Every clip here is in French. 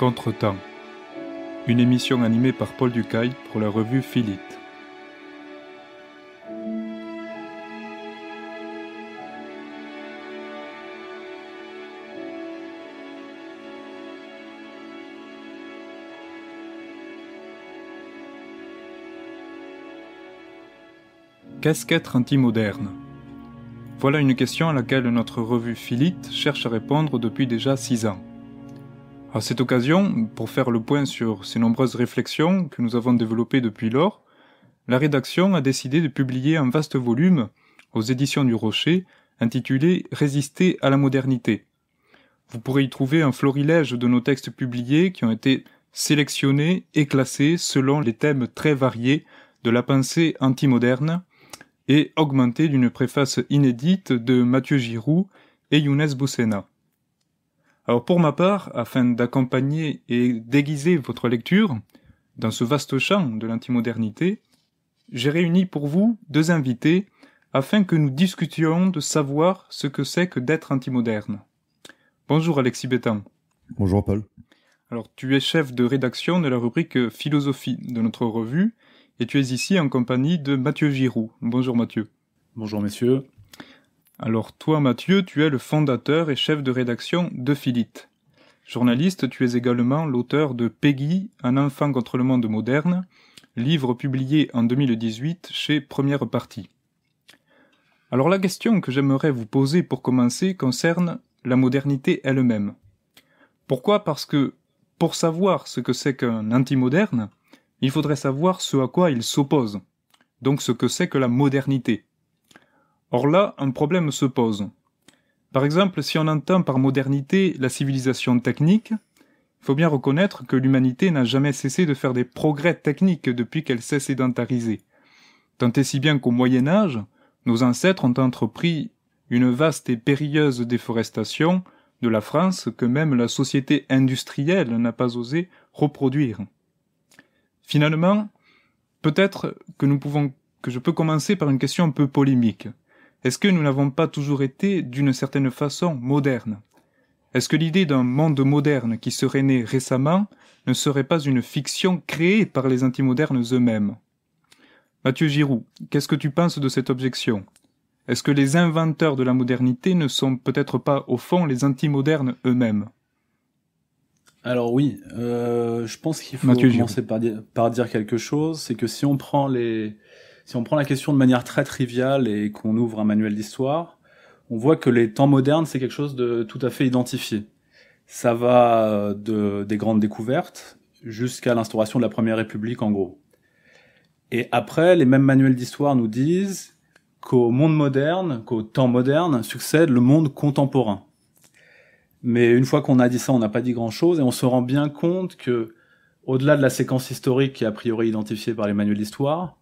Contre-temps, Une émission animée par Paul Ducaille pour la revue Philite. Qu'est-ce qu'être anti-moderne Voilà une question à laquelle notre revue Philite cherche à répondre depuis déjà six ans. À cette occasion, pour faire le point sur ces nombreuses réflexions que nous avons développées depuis lors, la rédaction a décidé de publier un vaste volume aux éditions du Rocher intitulé Résister à la modernité. Vous pourrez y trouver un florilège de nos textes publiés qui ont été sélectionnés et classés selon les thèmes très variés de la pensée anti-moderne et augmentés d'une préface inédite de Mathieu Giroux et Younes Boussena. Alors pour ma part, afin d'accompagner et d'aiguiser votre lecture dans ce vaste champ de l'antimodernité, j'ai réuni pour vous deux invités afin que nous discutions de savoir ce que c'est que d'être antimoderne. Bonjour Alexis Bétan. Bonjour Paul. Alors tu es chef de rédaction de la rubrique philosophie de notre revue et tu es ici en compagnie de Mathieu Giroux. Bonjour Mathieu. Bonjour messieurs. Alors toi Mathieu, tu es le fondateur et chef de rédaction de Philippe. Journaliste, tu es également l'auteur de Peggy, un enfant contre le monde moderne, livre publié en 2018 chez Première Partie. Alors la question que j'aimerais vous poser pour commencer concerne la modernité elle-même. Pourquoi Parce que pour savoir ce que c'est qu'un anti-moderne, il faudrait savoir ce à quoi il s'oppose, donc ce que c'est que la modernité. Or là, un problème se pose. Par exemple, si on entend par modernité la civilisation technique, il faut bien reconnaître que l'humanité n'a jamais cessé de faire des progrès techniques depuis qu'elle s'est sédentarisée. Tant et si bien qu'au Moyen Âge, nos ancêtres ont entrepris une vaste et périlleuse déforestation de la France que même la société industrielle n'a pas osé reproduire. Finalement, peut-être que nous pouvons que je peux commencer par une question un peu polémique. Est-ce que nous n'avons pas toujours été, d'une certaine façon, modernes Est-ce que l'idée d'un monde moderne qui serait né récemment ne serait pas une fiction créée par les antimodernes eux-mêmes Mathieu Giroux, qu'est-ce que tu penses de cette objection Est-ce que les inventeurs de la modernité ne sont peut-être pas, au fond, les antimodernes eux-mêmes alors oui, euh, je pense qu'il faut commencer par, dire quelque chose, c'est que si on prend les, si on prend la question de manière très triviale et qu'on ouvre un manuel d'histoire, on voit que les temps modernes, c'est quelque chose de tout à fait identifié. Ça va euh, de, des grandes découvertes jusqu'à l'instauration de la Première République, en gros. Et après, les mêmes manuels d'histoire nous disent qu'au monde moderne, qu'au temps moderne, succède le monde contemporain. Mais une fois qu'on a dit ça, on n'a pas dit grand-chose et on se rend bien compte que, au-delà de la séquence historique qui est a priori identifiée par les manuels d'histoire,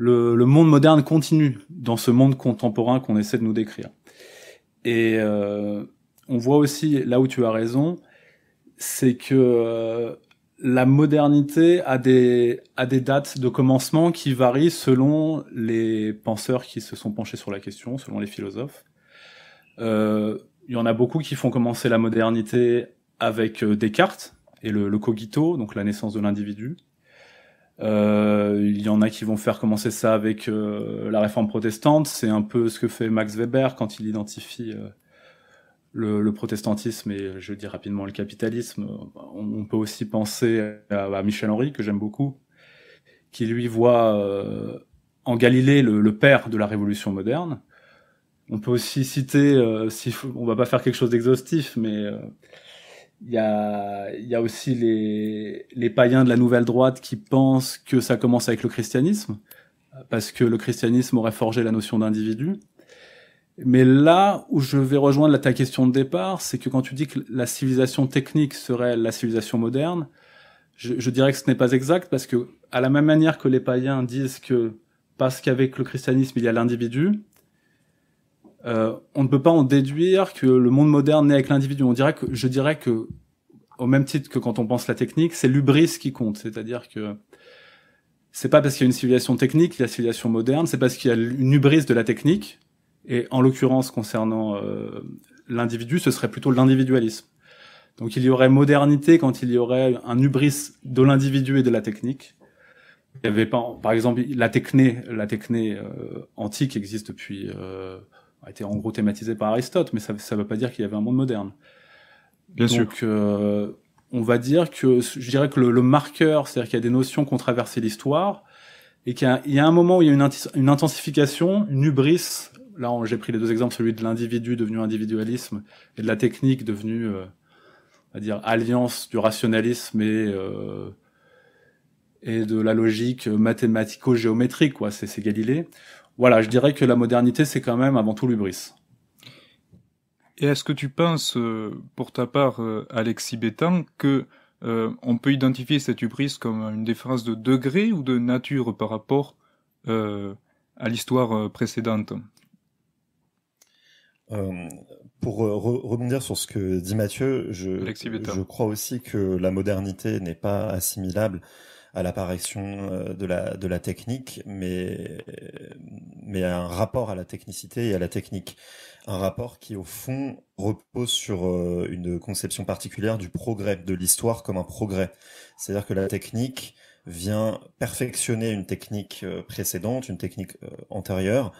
le, monde moderne continue dans ce monde contemporain qu'on essaie de nous décrire. Et euh, on voit aussi, là où tu as raison, c'est que euh, la modernité a des, a des dates de commencement qui varient selon les penseurs qui se sont penchés sur la question, selon les philosophes. Euh, il y en a beaucoup qui font commencer la modernité avec Descartes et le, le cogito, donc la naissance de l'individu. Euh, il y en a qui vont faire commencer ça avec euh, la réforme protestante. C'est un peu ce que fait Max Weber quand il identifie euh, le, le, protestantisme et je dis rapidement le capitalisme. On, peut aussi penser à, Michel Henry que j'aime beaucoup, qui lui voit en Galilée le, père de la révolution moderne. On peut aussi citer, euh, si on va pas faire quelque chose d'exhaustif, mais il y a, aussi les, païens de la nouvelle droite qui pensent que ça commence avec le christianisme, parce que le christianisme aurait forgé la notion d'individu. Mais là où je vais rejoindre ta question de départ, c'est que quand tu dis que la civilisation technique serait la civilisation moderne, je, je dirais que ce n'est pas exact parce que à la même manière que les païens disent que parce qu'avec le christianisme il y a l'individu, euh, on ne peut pas en déduire que le monde moderne naît avec l'individu. On dirait que, je dirais que, au même titre que quand on pense la technique, c'est l'ubris qui compte. C'est-à-dire que c'est pas parce qu'il y a une civilisation technique, la y civilisation moderne, c'est parce qu'il y a une hubris de la technique. Et en l'occurrence, concernant euh, l'individu, ce serait plutôt l'individualisme. Donc il y aurait modernité quand il y aurait un hubris de l'individu et de la technique. Il y avait pas, par exemple, la techné, la techné euh, antique existe depuis a été en gros thématisé par Aristote, mais ça ne veut pas dire qu'il y avait un monde moderne. Bien Donc, sûr. Euh, on va dire que je dirais que le, marqueur, c'est-à-dire qu'il y a des notions qui ont traversé l'histoire et qu'il y, a, un moment où il y a une, intensification, une hubris. Là, j'ai pris les deux exemples, celui de l'individu devenu individualisme et de la technique devenue, euh, va dire, alliance du rationalisme et euh, et de la logique mathématico-géométrique, quoi. c'est Galilée voilà, je dirais que la modernité, c'est quand même avant tout l'ubris. Et est-ce que tu penses, euh, pour ta part, euh, Alexis Bétan, que euh, on peut identifier cette hubris comme une différence de degré ou de nature par rapport à l'histoire précédente Pour revenir rebondir sur ce que dit Mathieu, je, je crois aussi que la modernité n'est pas assimilable à l'apparition euh, de la, de la technique, mais, mais à un rapport à la technicité et à la technique. Un rapport qui, au fond, repose sur euh, une conception particulière du progrès, de l'histoire comme un progrès. C'est-à-dire que la technique vient perfectionner une technique euh, précédente, une technique antérieure,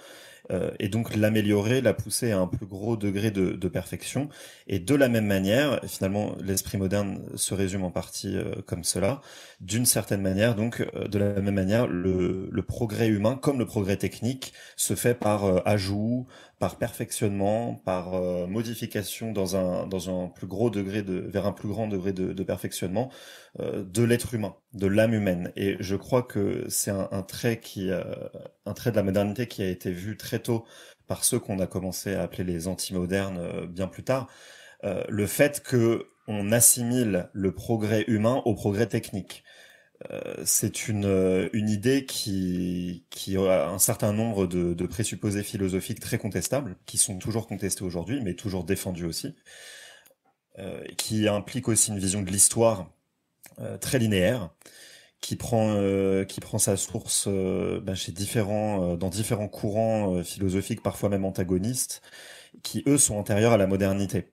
euh, et donc l'améliorer, la pousser à un plus gros degré de, perfection. Et de la même manière, finalement, l'esprit moderne se résume en partie euh, comme cela. D'une certaine manière, donc, euh, de la même manière, le, progrès humain, comme le progrès technique, se fait par ajout, par perfectionnement, par euh, modification dans un, dans un plus gros degré de, vers un plus grand degré de, perfectionnement euh, de l'être humain, de l'âme humaine. Et je crois que c'est un, trait qui, euh, un trait de la modernité qui a été vu très tôt par ceux qu'on a commencé à appeler les anti-modernes bien plus tard. le fait que on assimile le progrès humain au progrès technique. Euh, c'est une, euh, une idée qui, qui a un certain nombre de, présupposés philosophiques très contestables, qui sont toujours contestés aujourd'hui, mais toujours défendus aussi, euh, qui implique aussi une vision de l'histoire très linéaire, qui prend, qui prend sa source ben, chez différents, dans différents courants philosophiques, parfois même antagonistes, qui eux sont antérieurs à la modernité.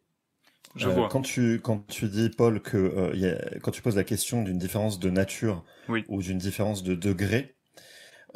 Euh, quand tu, quand tu dis, Paul, que euh, y a, quand tu poses la question d'une différence de nature ou d'une différence de degré,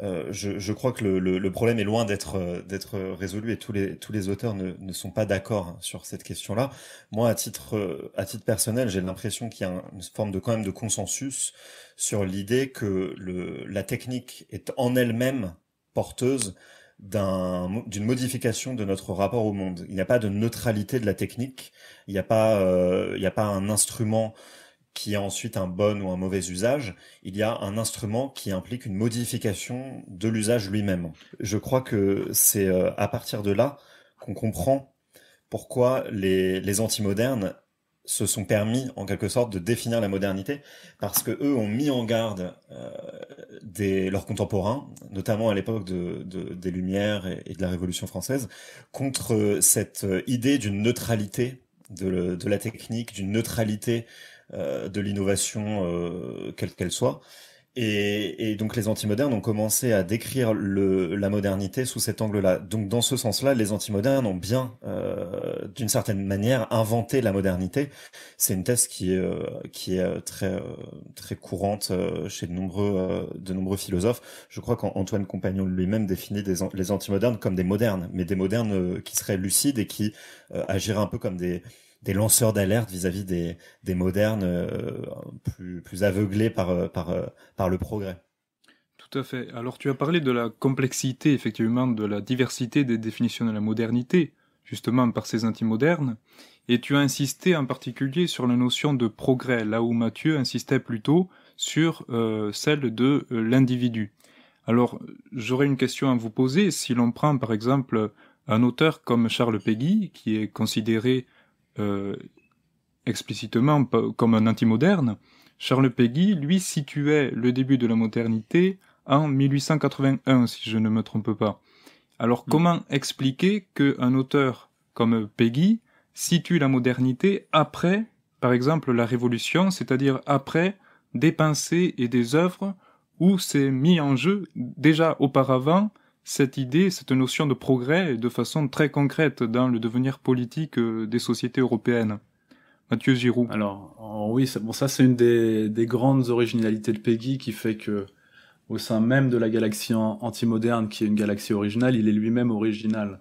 euh, je, je, crois que le, le, le problème est loin d'être euh, d'être résolu et tous les tous les auteurs ne, ne sont pas d'accord hein, sur cette question-là. Moi, à titre à titre personnel, j'ai l'impression qu'il y a une forme de quand même de consensus sur l'idée que le, la technique est en elle-même porteuse d'un, d'une modification de notre rapport au monde. Il n'y a pas de neutralité de la technique. Il n'y a pas, euh, il n'y a pas un instrument qui a ensuite un bon ou un mauvais usage, il y a un instrument qui implique une modification de l'usage lui-même. Je crois que c'est euh, à partir de là qu'on comprend pourquoi les, les modernes se sont permis en quelque sorte de définir la modernité parce que eux ont mis en garde euh, leurs contemporains, notamment à l'époque des Lumières et, de la Révolution française, contre cette euh, idée d'une neutralité de, la technique, d'une neutralité euh, de l'innovation quelle qu'elle soit. Et, et, donc les antimodernes ont commencé à décrire le, la modernité sous cet angle-là. Donc dans ce sens-là, les antimodernes ont bien, euh, d'une certaine manière, inventé la modernité. C'est une thèse qui, euh, qui est euh, très, très courante chez de nombreux, de nombreux philosophes. Je crois qu'Antoine Compagnon lui-même définit les antimodernes comme des modernes, mais des modernes qui seraient lucides et qui agiraient un peu comme des des lanceurs d'alerte vis-à-vis des, modernes euh, plus, aveuglés euh, euh, par, le progrès. Tout à fait. Alors tu as parlé de la complexité, effectivement, de la diversité des définitions de la modernité, justement par ces antimodernes, et tu as insisté en particulier sur la notion de progrès, là où Mathieu insistait plutôt sur celle de l'individu. Alors j'aurais une question à vous poser, si l'on prend par exemple un auteur comme Charles Péguy, qui est considéré euh, explicitement comme un anti-moderne, Charles Péguy, lui, situait le début de la modernité en 1881, si je ne me trompe pas. Alors, mm. comment expliquer qu'un auteur comme Péguy situe la modernité après, par exemple, la Révolution, c'est-à-dire après des pensées et des œuvres où c'est mis en jeu déjà auparavant cette idée, cette notion de progrès de façon très concrète dans le devenir politique euh, des sociétés européennes. Mathieu Giroud. Alors oui, bon, ça c'est une des, grandes originalités de Peggy qui fait que au sein même de la galaxie antimoderne, qui est une galaxie originale, il est lui-même original.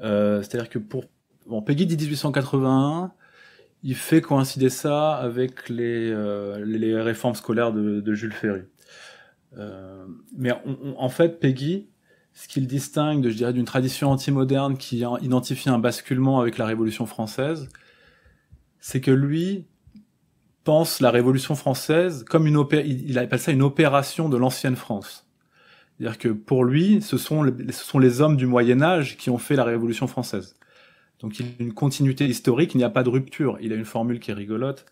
Euh, c'est-à-dire que pour bon, Peggy dit 1881, il fait coïncider ça avec les, euh, réformes scolaires de, Jules Ferry. mais en fait, Peggy, ce qu'il distingue, de, je dirais, d'une tradition anti-moderne qui identifie un basculement avec la Révolution française, c'est que lui pense la Révolution française comme une opé il appelle ça une opération de l'ancienne France. C'est-à-dire que pour lui, ce sont, les, ce sont les hommes du Moyen Âge qui ont fait la Révolution française. Donc il a une continuité historique, il n'y a pas de rupture. Il a une formule qui est rigolote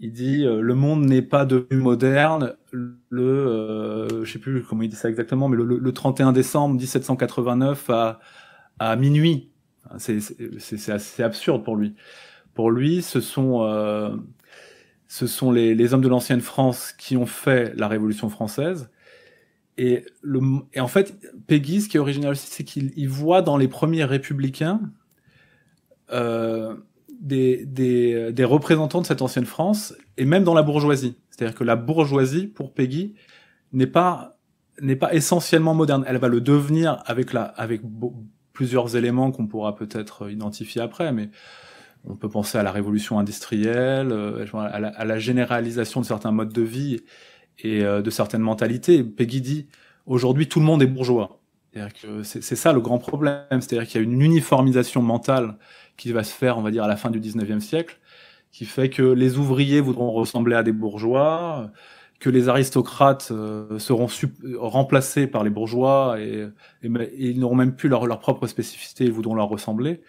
il dit euh, le monde n'est pas devenu moderne le euh, je sais plus comment il dit ça exactement mais le, 31 décembre 1789 à, à minuit c'est c'est assez absurde pour lui pour lui ce sont euh, ce sont les, les hommes de l'ancienne France qui ont fait la Révolution française et le et en fait Peggy ce qui est original aussi c'est qu'il voit dans les premiers républicains euh, euh, des, représentants de cette ancienne France, et même dans la bourgeoisie. C'est-à-dire que la bourgeoisie, pour Peggy, n'est pas n'est pas essentiellement moderne. Elle va le devenir avec la avec plusieurs éléments qu'on pourra peut-être identifier après, mais on peut penser à la révolution industrielle, euh, à à la généralisation de certains modes de vie et euh, de certaines mentalités. Peggy dit aujourd'hui tout le monde est bourgeois. C'est ça le grand problème, c'est-à-dire qu'il y a une uniformisation mentale qui va se faire, on va dire, à la fin du 19e siècle, qui fait que les ouvriers voudront ressembler à des bourgeois, que les aristocrates euh, seront remplacés par les bourgeois et, ils n'auront même plus leur, propre spécificité, ils voudront leur ressembler.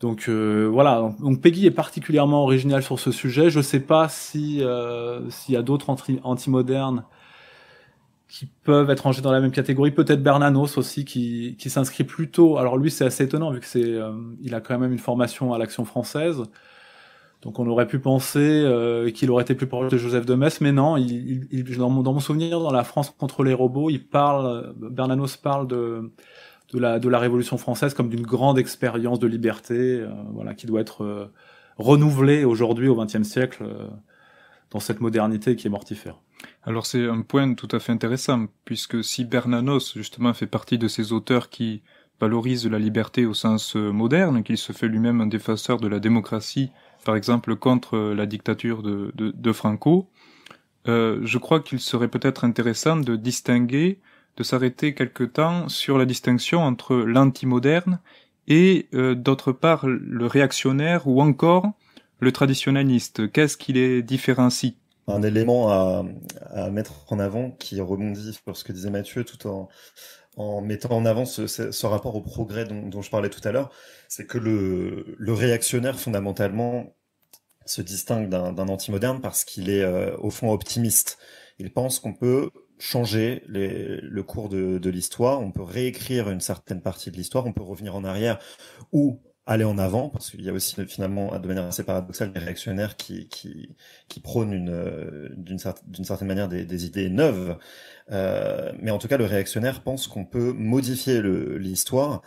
Donc euh, voilà, donc, Peggy est particulièrement original sur ce sujet. Je ne sais pas si euh, s'il y a d'autres anti-modernes qui peuvent être rangés dans la même catégorie. Peut-être Bernanos aussi, qui, qui s'inscrit plutôt. Alors lui, c'est assez étonnant vu que c'est, euh, il a quand même une formation à l'action française. Donc on aurait pu penser euh, qu'il aurait été plus proche de Joseph de Metz, mais non. Il, il dans, mon, dans, mon, souvenir, dans la France contre les robots, il parle, Bernanos parle de, de la, de la Révolution française comme d'une grande expérience de liberté, euh, voilà, qui doit être renouvelée aujourd'hui au XXe siècle dans cette modernité qui est mortifère. Alors c'est un point tout à fait intéressant, puisque si Bernanos justement fait partie de ces auteurs qui valorisent la liberté au sens euh, moderne, qu'il se fait lui-même un défenseur de la démocratie, par exemple contre euh, la dictature de, Franco, euh, je crois qu'il serait peut-être intéressant de distinguer, de s'arrêter quelque temps sur la distinction entre l'antimoderne et d'autre part le réactionnaire ou encore le traditionnaliste, qu'est-ce qui les différencie un élément à, mettre en avant qui rebondit sur ce que disait Mathieu tout en, en mettant en avant ce, rapport au progrès dont, je parlais tout à l'heure, c'est que le, réactionnaire fondamentalement se distingue d'un anti-moderne parce qu'il est euh, au fond optimiste. Il pense qu'on peut changer le cours de, de l'histoire, on peut réécrire une certaine partie de l'histoire, on peut revenir en arrière ou aller en avant, parce qu'il y a aussi finalement, de manière assez paradoxale, des réactionnaires qui, qui, qui prônent une, euh, d'une, certaine manière des, idées neuves. Euh, mais en tout cas, le réactionnaire pense qu'on peut modifier l'histoire,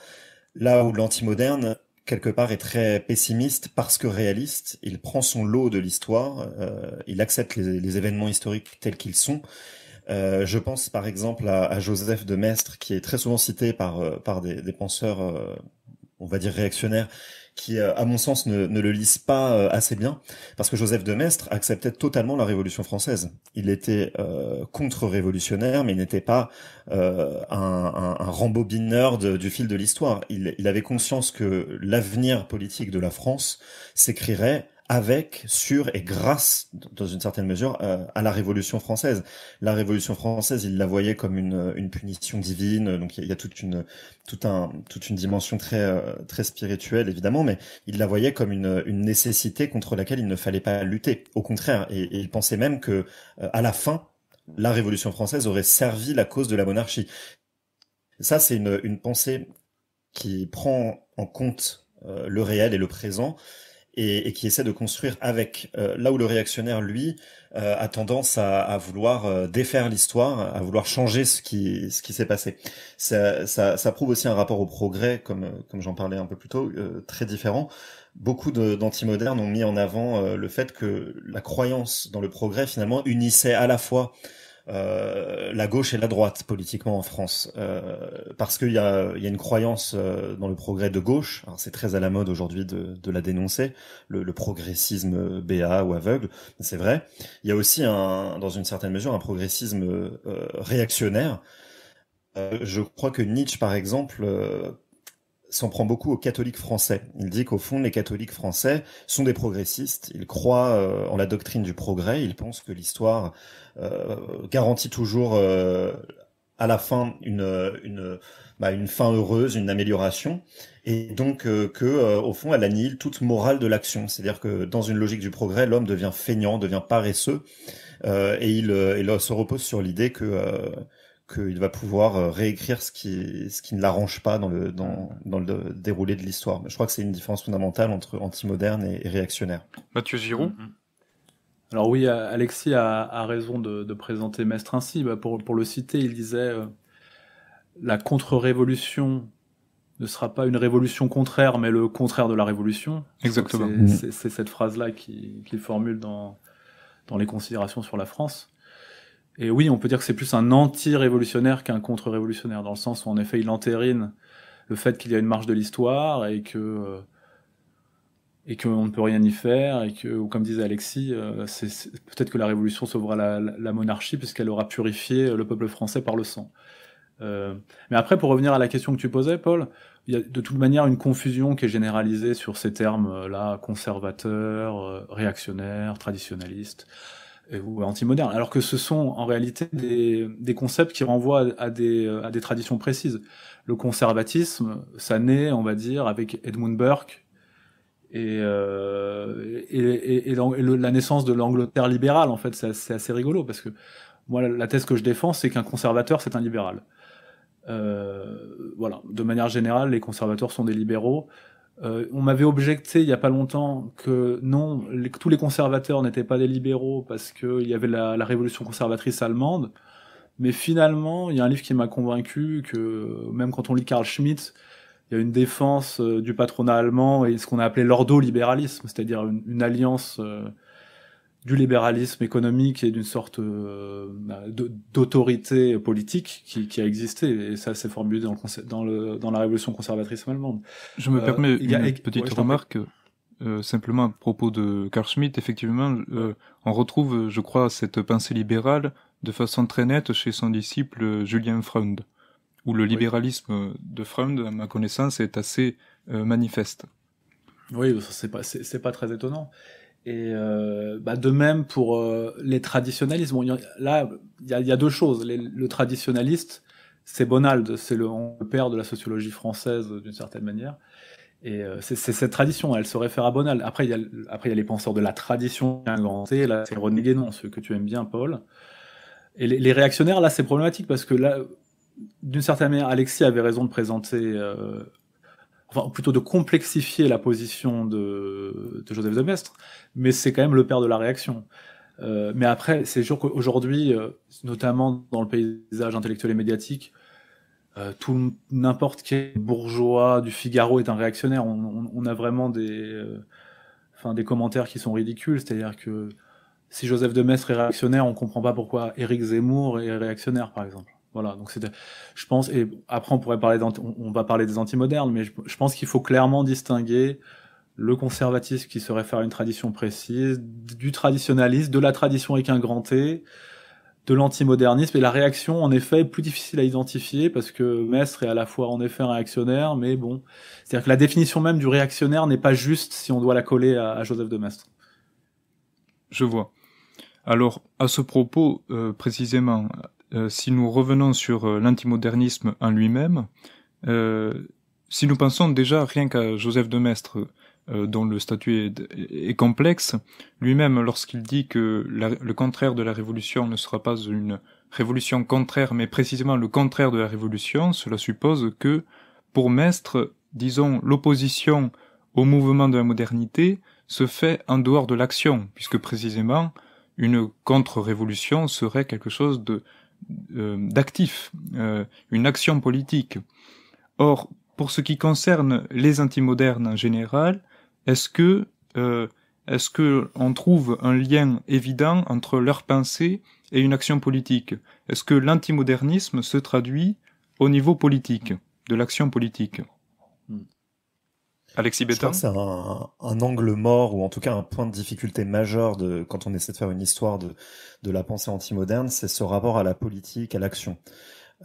là où l'antimoderne, quelque part, est très pessimiste parce que réaliste. Il prend son lot de l'histoire, euh, il accepte les, événements historiques tels qu'ils sont, je pense par exemple à, Joseph de Maistre, qui est très souvent cité par, par des, penseurs euh, on va dire réactionnaire, qui, euh, à mon sens, ne, le lisent pas euh, assez bien, parce que Joseph de Maistre acceptait totalement la Révolution française. Il était euh, contre-révolutionnaire, mais il n'était pas un, un, un, du fil de l'histoire. Il, il avait conscience que l'avenir politique de la France s'écrirait avec, sur et grâce, dans une certaine mesure, euh, à la Révolution française. La Révolution française, il la voyait comme une, punition divine, donc il y, a toute une, un, toute une dimension très, euh, très spirituelle, évidemment, mais il la voyait comme une, nécessité contre laquelle il ne fallait pas lutter. Au contraire, et, il pensait même que, euh, à la fin, la Révolution française aurait servi la cause de la monarchie. Ça, c'est une, une pensée qui prend en compte le réel et le présent, et, qui essaie de construire avec. Euh, là où le réactionnaire, lui, euh, a tendance à, vouloir euh, défaire l'histoire, à vouloir changer ce qui, ce qui s'est passé. Ça, ça, ça, prouve aussi un rapport au progrès, comme, comme j'en parlais un peu plus tôt, très différent. Beaucoup d'antimodernes ont mis en avant le fait que la croyance dans le progrès, finalement, unissait à la fois euh, la gauche et la droite politiquement en France, euh, parce qu'il y a, une croyance euh, dans le progrès de gauche. c'est très à la mode aujourd'hui de, la dénoncer, le, progressisme béat ou aveugle, c'est vrai. Il y a aussi, un, dans une certaine mesure, un progressisme réactionnaire. je crois que Nietzsche, par exemple, s'en prend beaucoup aux catholiques français. Il dit qu'au fond, les catholiques français sont des progressistes. Ils croient euh, en la doctrine du progrès. Ils pensent que l'histoire euh, garantit toujours euh, à la fin une, une, bah, une fin heureuse, une amélioration. Et donc que, au fond, elle annihile toute morale de l'action. C'est-à-dire que dans une logique du progrès, l'homme devient feignant, devient paresseux. et il, il, se repose sur l'idée que qu'il va pouvoir euh, réécrire ce qui, ce qui ne l'arrange pas dans le, dans, le déroulé de l'histoire. Je crois que c'est une différence fondamentale entre anti-moderne et, réactionnaire. Mathieu Giroud mm-hmm. Alors oui, Alexis a, raison de, présenter Mestre ainsi. Bah, pour, le citer, il disait euh, La contre-révolution ne sera pas une révolution contraire, mais le contraire de la révolution. Exactement. C'est mm-hmm. cette phrase-là qu'il formule dans, dans les considérations sur la France. Et oui, on peut dire que c'est plus un anti-révolutionnaire qu'un contre-révolutionnaire, dans le sens où en effet il entérine le fait qu'il y a une marche de l'histoire et que euh, et qu'on ne peut rien y faire, et que, comme disait Alexis, euh, c'est peut-être que la révolution sauvera la, monarchie puisqu'elle aura purifié le peuple français par le sang. Euh, mais après, pour revenir à la question que tu posais, Paul, il y a de toute manière une confusion qui est généralisée sur ces termes-là, conservateurs, réactionnaire, traditionnaliste. Euh, ou anti-moderne, alors que ce sont en réalité des, concepts qui renvoient euh, à, des, traditions précises. Le conservatisme, ça naît, on va dire, avec Edmund Burke et, euh, la naissance de l'Angleterre libérale, en fait, c'est assez, rigolo parce que moi, la, thèse que je défends, c'est qu'un conservateur, c'est un libéral. voilà, de manière générale, les conservateurs sont des libéraux. Euh, on m'avait objecté il y a pas longtemps que non, tous les conservateurs n'étaient pas des libéraux parce qu'il y avait la, révolution conservatrice allemande. Mais finalement, il y a un livre qui m'a convaincu que même quand on lit Karl Schmitt, il y a une défense euh, du patronat allemand et ce qu'on a appelé l'ordo-libéralisme, c'est-à-dire une, alliance euh, du libéralisme économique et d'une sorte euh, bah, d'autorité politique qui, a existé et ça s'est formulé dans la révolution conservatrice allemande. Je me permets euh, une petite remarque euh, simplement à propos de Karl Schmitt effectivement on retrouve je crois cette pensée libérale de façon très nette chez son disciple Julien Freund où le libéralisme de Freund à ma connaissance est assez manifeste. Oui, c'est c'est pas très étonnant. Et euh, bah de même pour euh, les traditionalistes. Bon, y a, là, il y, a, deux choses. le traditionnaliste c'est Bonald, c'est le, père de la sociologie française d'une certaine manière. Et euh, c'est cette tradition, elle se réfère à Bonald. Après, il y a, après, il y a les penseurs de la tradition inventée. Là, c'est René Guénon, ce que tu aimes bien, Paul. Et les, les réactionnaires, là, c'est problématique parce que là, d'une certaine manière, Alexis avait raison de présenter enfin plutôt de complexifier la position de, de Joseph Demestre, mais c'est quand même le père de la réaction. Euh, mais après, c'est sûr qu'aujourd'hui, euh, notamment dans le paysage intellectuel et médiatique, euh, tout n'importe quel bourgeois du Figaro est un réactionnaire. On, a vraiment des, enfin des commentaires qui sont ridicules. C'est-à-dire que si Joseph de est réactionnaire, on comprend pas pourquoi Éric Zemmour est réactionnaire, par exemple. Voilà, donc c'est, je pense, et après on pourrait parler, on, va parler des anti-modernes, mais je, pense qu'il faut clairement distinguer le conservatisme qui se réfère une tradition précise, du traditionalisme, de la tradition avec un grand T, de l'antimodernisme, et la réaction, en effet, est plus difficile à identifier, parce que Mestre est à la fois, en effet, un réactionnaire, mais bon, c'est-à-dire que la définition même du réactionnaire n'est pas juste si on doit la coller à, Joseph de Mestre. Je vois. Alors, à ce propos, euh, précisément, euh, si nous revenons sur euh, l'antimodernisme en lui-même, euh, si nous pensons déjà rien qu'à Joseph de Maistre, dont le statut est, complexe, lui-même lorsqu'il dit que le contraire de la révolution ne sera pas une révolution contraire, mais précisément le contraire de la révolution, cela suppose que, pour Maistre, disons, l'opposition au mouvement de la modernité se fait en dehors de l'action, puisque précisément, une contre-révolution serait quelque chose de euh, d'actifs, euh, une action politique. Or, pour ce qui concerne les antimodernes en général, est-ce que euh, est-ce que on trouve un lien évident entre leur pensée et une action politique Est-ce que l'antimodernisme se traduit au niveau politique, de l'action politique Alexis Béton C'est un, angle mort, ou en tout cas un point de difficulté majeur de, quand on essaie de faire une histoire de, de la pensée antimoderne, c'est ce rapport à la politique, à l'action.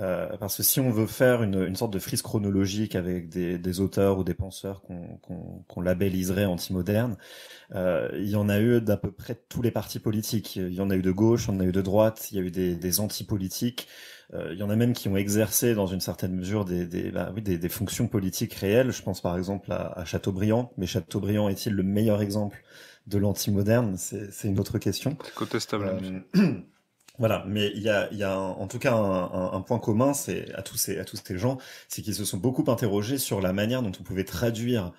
Euh, parce que si on veut faire une, sorte de frise chronologique avec des, auteurs ou des penseurs qu'on labelliserait anti-modernes, euh, il y en a eu d'à peu près tous les partis politiques. Il y en a eu de gauche, il y en a eu de droite, il y a eu des, anti-politiques. Euh, il y en a même qui ont exercé dans une certaine mesure des, bah fonctions politiques réelles. Je pense par exemple à, Chateaubriand. Mais Chateaubriand est-il le meilleur exemple de l'anti-moderne C'est une autre question. Contestable. Voilà, mais il y a, il y a en tout cas un, un, un point commun c'est à tous ces à tous ces gens, c'est qu'ils se sont beaucoup interrogés sur la manière dont on pouvait traduire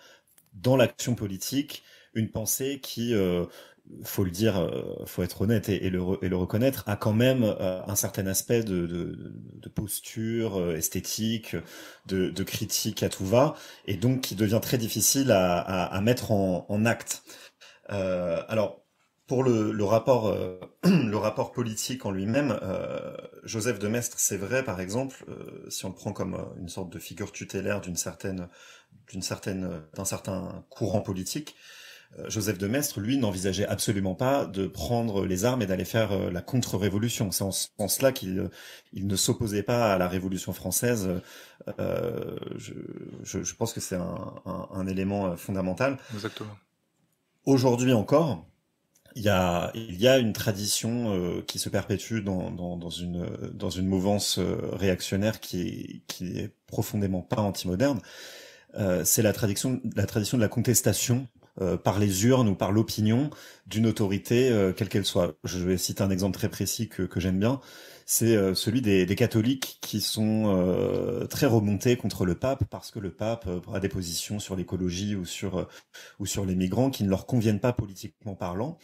dans l'action politique une pensée qui, euh, faut le dire, euh, faut être honnête et, et, le, et le, reconnaître, a quand même euh, un certain aspect de, de, de posture euh, esthétique, de, de, critique à tout va, et donc qui devient très difficile à, à, à mettre en, en acte. Euh, alors pour le, rapport, euh, le rapport politique en lui-même, euh, Joseph de Maistre, c'est vrai, par exemple, euh, si on le prend comme une sorte de figure tutélaire d'une certaine, d'une certaine, d'un certain courant politique, Joseph de Maistre, lui, n'envisageait absolument pas de prendre les armes et d'aller faire la contre-révolution. C'est en ce sens-là qu'il il ne s'opposait pas à la Révolution française. je, pense que c'est un, un élément fondamental. Exactement. Aujourd'hui encore, il y a, une tradition euh, qui se perpétue dans, dans, une, mouvance euh, réactionnaire qui est, profondément pas antimoderne. Euh, c'est la tradition, la tradition de la contestation euh, par les urnes ou par l'opinion d'une autorité, euh, quelle qu'elle soit. Je vais citer un exemple très précis que, j'aime bien. C'est euh, celui des, catholiques qui sont très remontés contre le pape parce que le pape a des positions sur l'écologie ou sur ou sur les migrants qui ne leur conviennent pas politiquement parlant.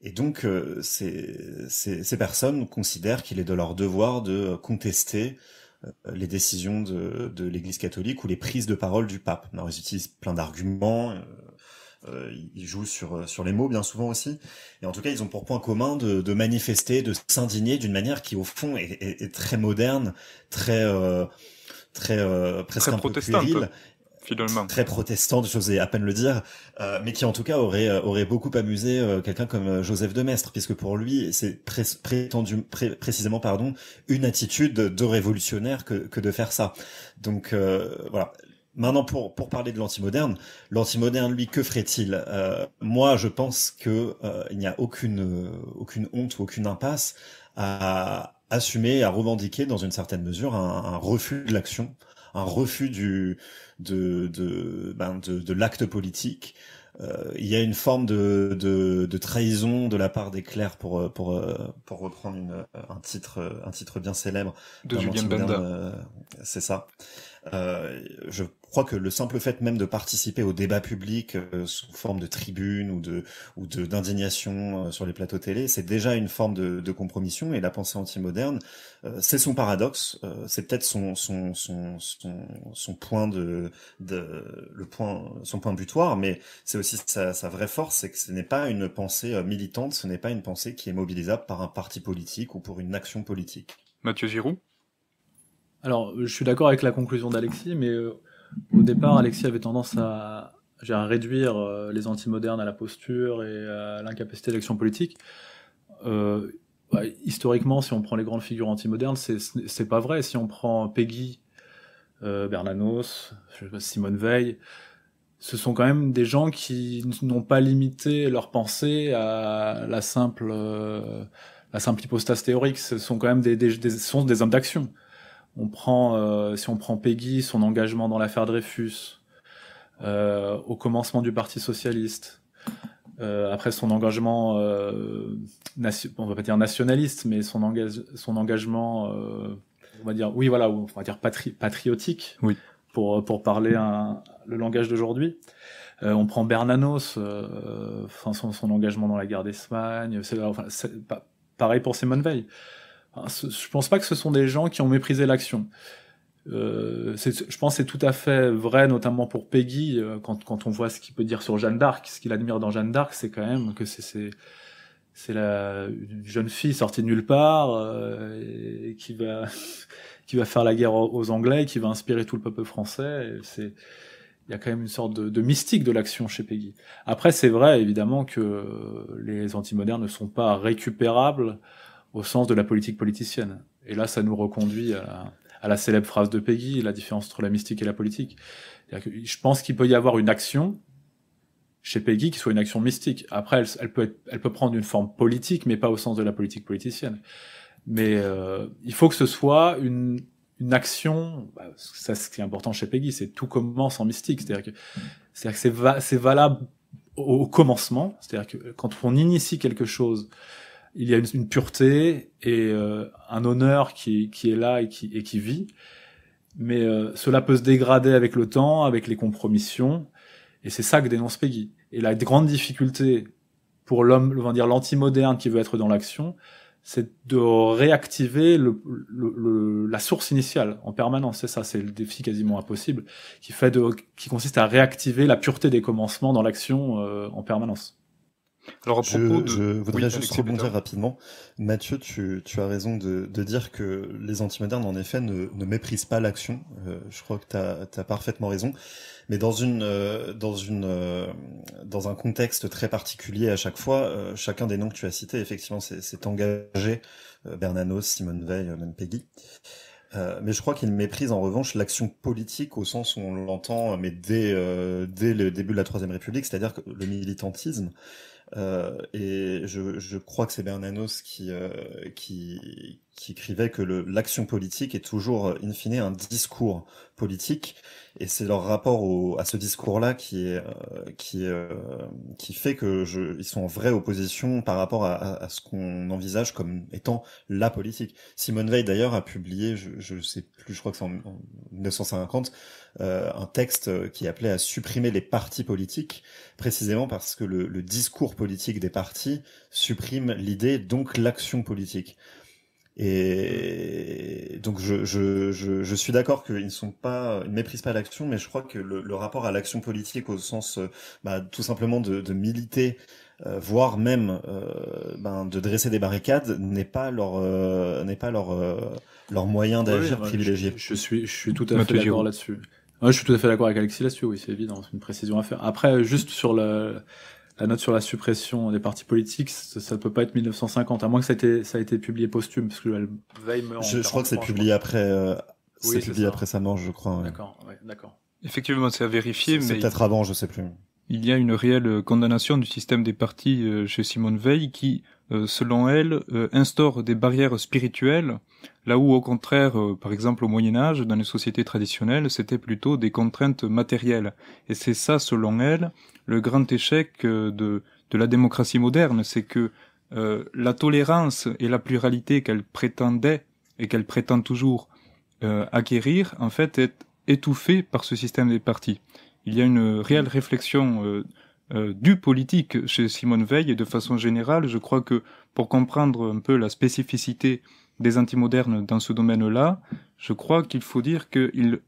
Et donc, euh, ces, ces, personnes considèrent qu'il est de leur devoir de contester les décisions de, de l'Église catholique ou les prises de parole du pape. ils utilisent plein d'arguments, euh, ils jouent sur euh, sur les mots bien souvent aussi. Et en tout cas, ils ont pour point commun de, de manifester, de s'indigner d'une manière qui au fond est, est, très moderne, très euh, très euh, presque très un peu finalement. Très j'osais à peine le dire, euh, mais qui en tout cas aurait aurait beaucoup amusé quelqu'un comme Joseph de Mestre, puisque pour lui c'est prétendu précisément pardon une attitude de révolutionnaire que que de faire ça. Donc voilà, Maintenant, pour, pour parler de l'antimoderne, l'antimoderne, lui, que ferait-il euh, Moi, je pense que euh, il n'y a aucune, euh, aucune honte ou aucune impasse à assumer, à revendiquer, dans une certaine mesure, un, refus de l'action, un refus du, de, de, ben, de, de l'acte politique. Euh, il y a une forme de, de, de trahison de la part des clercs pour pour pour reprendre une, un titre un titre bien célèbre de Julien Benda c'est ça euh, je je crois que le simple fait même de participer au débat public euh, sous forme de tribune ou de ou de d'indignation euh, sur les plateaux télé, c'est déjà une forme de, de, compromission. Et la pensée antimoderne, euh, c'est son paradoxe, euh, c'est peut-être son son, son son point de de le point son point butoir, mais c'est aussi sa, sa vraie force, c'est que ce n'est pas une pensée militante, ce n'est pas une pensée qui est mobilisable par un parti politique ou pour une action politique. Mathieu Giroud. Alors, je suis d'accord avec la conclusion d'Alexis, mais au départ, Alexis avait tendance à, réduire euh, les antimodernes à la posture et à l'incapacité d'action politique. Euh, historiquement, si on prend les grandes figures antimodernes, c'est pas vrai. Si on prend Peggy, euh, Bernanos, Simone Veil, ce sont quand même des gens qui n'ont pas limité leur pensée à la simple, la simple hypostase théorique. Ce sont quand même des hommes d'action on prend, euh, si on prend Peggy, son engagement dans l'affaire Dreyfus, euh, au commencement du Parti socialiste, euh, après son engagement, on va pas dire nationaliste, mais son, engagement, on va dire, oui, voilà, on va dire patriotique, pour, parler le langage d'aujourd'hui. on prend Bernanos, son, engagement dans la guerre d'Espagne, pareil pour Simone Veil je pense pas que ce sont des gens qui ont méprisé l'action. Euh, je pense c'est tout à fait vrai, notamment pour Peggy, euh, quand, quand, on voit ce qu'il peut dire sur Jeanne d'Arc, ce qu'il admire dans Jeanne d'Arc, c'est quand même que c'est c'est la une jeune fille sortie de nulle part euh, et qui va qui va faire la guerre aux Anglais, qui va inspirer tout le peuple français. C'est il y a quand même une sorte de, de mystique de l'action chez Peggy. Après, c'est vrai évidemment que les antimodernes ne sont pas récupérables au sens de la politique politicienne. Et là, ça nous reconduit à la, célèbre phrase de Peggy, la différence entre la mystique et la politique. je pense qu'il peut y avoir une action chez Peggy qui soit une action mystique. Après, elle, peut, être, elle peut prendre une forme politique, mais pas au sens de la politique politicienne. Mais euh, il faut que ce soit une, une action. Bah, ça, ce qui est important chez Peggy, c'est tout commence en mystique. C'est-à-dire que c'est c'est valable au commencement. C'est-à-dire que quand on initie quelque chose il y a une, pureté et euh, un honneur qui, est là et qui, et qui vit. Mais euh, cela peut se dégrader avec le temps, avec les compromissions, et c'est ça que dénonce Peggy. Et la grande difficulté pour l'homme, on va dire l'anti-moderne qui veut être dans l'action, c'est de réactiver le, la source initiale en permanence. C'est ça, c'est le défi quasiment impossible qui fait de, qui consiste à réactiver la pureté des commencements dans l'action euh, en permanence je, je voudrais juste rebondir rapidement. Mathieu, tu, tu as raison de, de, dire que les antimodernes, en effet, ne, ne méprisent pas l'action. Euh, je crois que tu as, parfaitement raison. Mais dans, une, euh, dans, une, euh, dans un contexte très particulier à chaque fois, chacun des noms que tu as cités, effectivement, s'est engagé. Bernanos, Simone Veil, même Peggy. mais je crois qu'ils méprisent en revanche l'action politique au sens où on l'entend, mais dès, dès le début de la Troisième République, c'est-à-dire que le militantisme, euh, et je, crois que c'est Bernanos qui, euh, qui, écrivait que l'action politique est toujours, euh, in fine, un discours politique. Et c'est leur rapport à ce discours-là qui, qui, qui fait que ils sont en vraie opposition par rapport à, ce qu'on envisage comme étant la politique. Simone Veil, d'ailleurs, a publié, je ne sais plus, je crois que c'est en 1950, euh, un texte euh, qui appelait à supprimer les partis politiques, précisément parce que le, discours politique des partis supprime l'idée, donc l'action politique. Et donc je, je, je, suis d'accord qu'ils ne sont pas, méprisent pas l'action, mais je crois que le, rapport à l'action politique au sens euh, bah, tout simplement de, militer, voire même ben, de dresser des barricades, n'est pas leur n'est pas leur leur moyen d'agir privilégié. Je, suis je suis tout à fait d'accord là-dessus je suis tout à fait d'accord avec Alexis là-dessus, oui, c'est évident, c'est une précision à faire. Après, juste sur la note sur la suppression des partis politiques, ça ne peut pas être 1950, à moins que ça ait été, ça a été publié posthume, parce que Veil meurt. Je, crois que c'est publié après, euh, publié après sa mort, je crois. D'accord, ouais, d'accord. Effectivement, c'est à vérifier, mais. C'est peut-être avant, je sais plus. Il y a une réelle condamnation du système des partis euh, chez Simone Veil qui, euh, selon elle, euh, instaure des barrières spirituelles, là où au contraire, euh, par exemple au Moyen Âge, dans les sociétés traditionnelles, c'était plutôt des contraintes matérielles. Et c'est ça, selon elle, le grand échec de, la démocratie moderne, c'est que la tolérance et la pluralité qu'elle prétendait et qu'elle prétend toujours acquérir, en fait, est étouffée par ce système des partis. Il y a une réelle réflexion euh, du politique chez Simone Veil et de façon générale, je crois que pour comprendre un peu la spécificité des antimodernes dans ce domaine-là, je crois qu'il faut dire qu'ils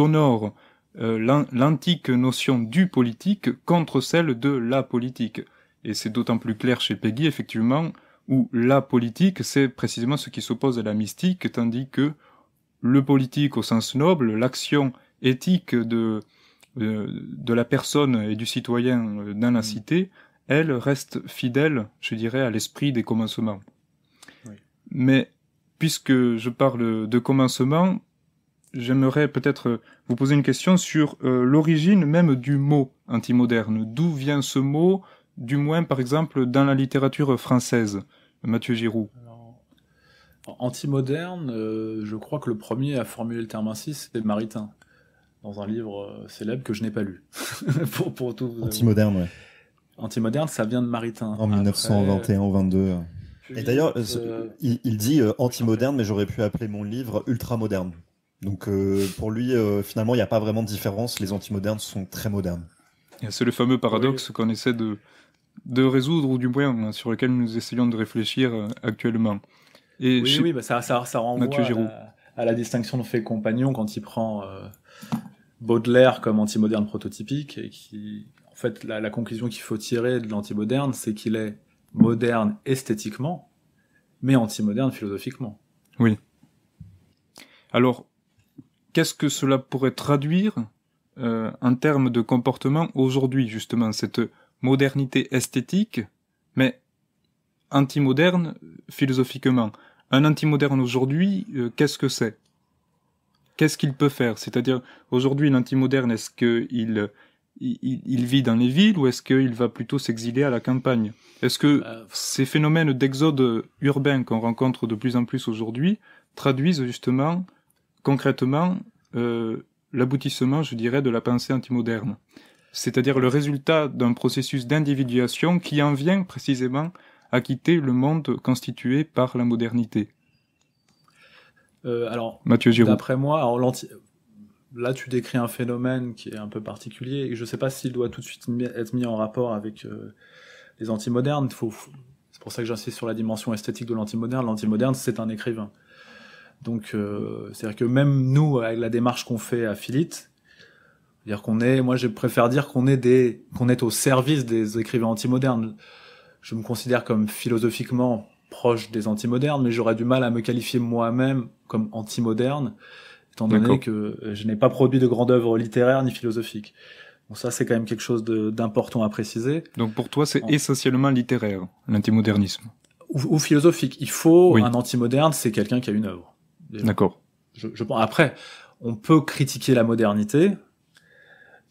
honorent euh, l'antique notion du politique contre celle de la politique. Et c'est d'autant plus clair chez Peggy, effectivement, où la politique, c'est précisément ce qui s'oppose à la mystique, tandis que le politique au sens noble, l'action éthique de, euh, de la personne et du citoyen euh, dans la mm. cité, elle reste fidèle, je dirais, à l'esprit des commencements. Mais puisque je parle de commencement, j'aimerais peut-être vous poser une question sur euh, l'origine même du mot antimoderne. D'où vient ce mot, du moins par exemple dans la littérature française, Mathieu Giroud Antimoderne, moderne je crois que le premier à formuler le terme ainsi, c'est Maritain dans un livre euh, célèbre que je n'ai pas lu. pour, pour Anti-moderne, ouais. Anti-moderne, ça vient de Maritain. En 1921 ou 22. Et d'ailleurs, euh, il, dit euh, anti-moderne, mais j'aurais pu appeler mon livre ultra-moderne. Donc pour lui, finalement, il n'y a pas vraiment de différence. Les anti-modernes sont très modernes. C'est le fameux paradoxe qu'on essaie de, de résoudre, ou du moins hein, sur lequel nous essayons de réfléchir actuellement. oui, oui, bah, ça, ça, ça renvoie à la, à la, distinction de fait compagnon quand il prend Baudelaire comme anti-moderne prototypique et qui, en fait, la, conclusion qu'il faut tirer de l'anti-moderne, c'est qu'il est moderne esthétiquement, mais anti-moderne philosophiquement. Oui. Alors, qu'est-ce que cela pourrait traduire euh, en termes de comportement aujourd'hui, justement, cette modernité esthétique, mais anti-moderne philosophiquement Un anti-moderne aujourd'hui, euh, qu'est-ce que c'est qu'est-ce qu'il peut faire C'est-à-dire, aujourd'hui, l'antimoderne, est-ce qu'il il, vit dans les villes ou est-ce qu'il va plutôt s'exiler à la campagne Est-ce que euh, ces phénomènes d'exode urbain qu'on rencontre de plus en plus aujourd'hui traduisent justement, concrètement, euh, l'aboutissement, je dirais, de la pensée antimoderne C'est-à-dire le résultat d'un processus d'individuation qui en vient précisément à quitter le monde constitué par la modernité. Euh, alors, D'après moi, là tu décris un phénomène qui est un peu particulier et je ne sais pas s'il doit tout de suite être mis en rapport avec euh, les anti-modernes. faut... C'est pour ça que j'insiste sur la dimension esthétique de l'anti-moderne. L'anti-moderne, c'est un écrivain. Donc, euh, c'est-à-dire que même nous, avec la démarche qu'on fait à Philite, dire qu'on est, moi, je préfère dire qu'on est des, qu'on est au service des écrivains anti-modernes. Je me considère comme philosophiquement proche des anti-modernes, mais j'aurais du mal à me qualifier moi-même comme anti-moderne, étant donné que euh, je n'ai pas produit de grande œuvre littéraire ni philosophique. Bon, ça, c'est quand même quelque chose d'important à préciser. Donc pour toi, c'est essentiellement littéraire, l'antimodernisme. Ou, ou, philosophique. Il faut Un un moderne c'est quelqu'un qui a une œuvre. D'accord. Je, je, après, on peut critiquer la modernité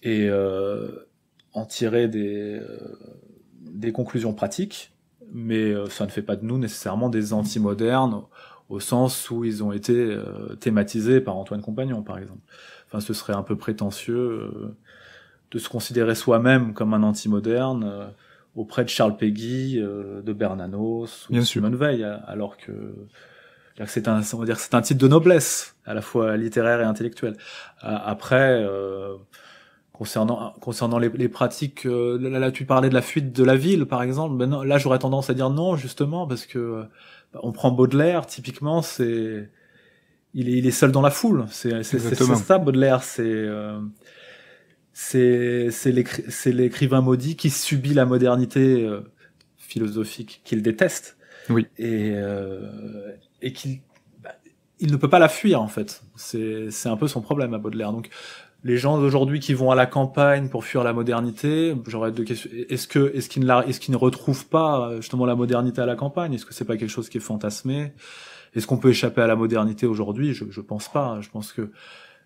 et euh, en tirer des, euh, des conclusions pratiques mais euh, ça ne fait pas de nous nécessairement des anti-modernes au sens où ils ont été euh, thématisés par Antoine Compagnon, par exemple. Enfin, ce serait un peu prétentieux euh, de se considérer soi-même comme un anti-moderne auprès de Charles Peggy, de Bernanos, ou de Simone Veil, alors que c'est un, on va dire, c'est un titre de noblesse à la fois littéraire et intellectuel. Après, concernant concernant les, pratiques euh, là, là, tu parlais de la fuite de la ville par exemple ben non, là j'aurais tendance à dire non justement parce que euh, on prend Baudelaire typiquement c'est il est il est seul dans la foule c'est c'est ça Baudelaire c'est euh, c'est c'est l'écrivain maudit qui subit la modernité philosophique qu'il déteste oui et et qu'il bah, il ne peut pas la fuir en fait c'est c'est un peu son problème à Baudelaire donc les gens d'aujourd'hui qui vont à la campagne pour fuir la modernité, j'aurais deux questions. Est-ce que est-ce qu'ils ne la, est-ce ne retrouvent pas justement la modernité à la campagne Est-ce que c'est pas quelque chose qui est fantasmé Est-ce qu'on peut échapper à la modernité aujourd'hui je, je pense pas. Je pense que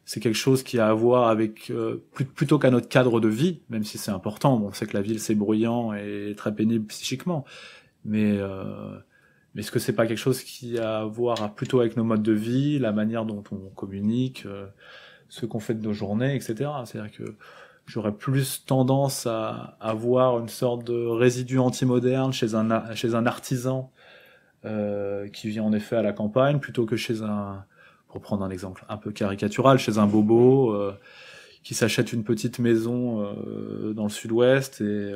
c'est quelque chose qui a à voir avec euh, plutôt qu'à notre cadre de vie, même si c'est important. Bon, on sait que la ville c'est bruyant et très pénible psychiquement, mais euh, est-ce que c'est pas quelque chose qui a à voir plutôt avec nos modes de vie, la manière dont on communique euh, ce qu'on fait de nos journées, etc. C'est-à-dire que j'aurais plus tendance à avoir une sorte de résidu anti-moderne chez un, chez un artisan euh, qui vient en effet à la campagne, plutôt que chez un, pour prendre un exemple un peu caricatural, chez un bobo euh, qui s'achète une petite maison euh, dans le sud-ouest, et,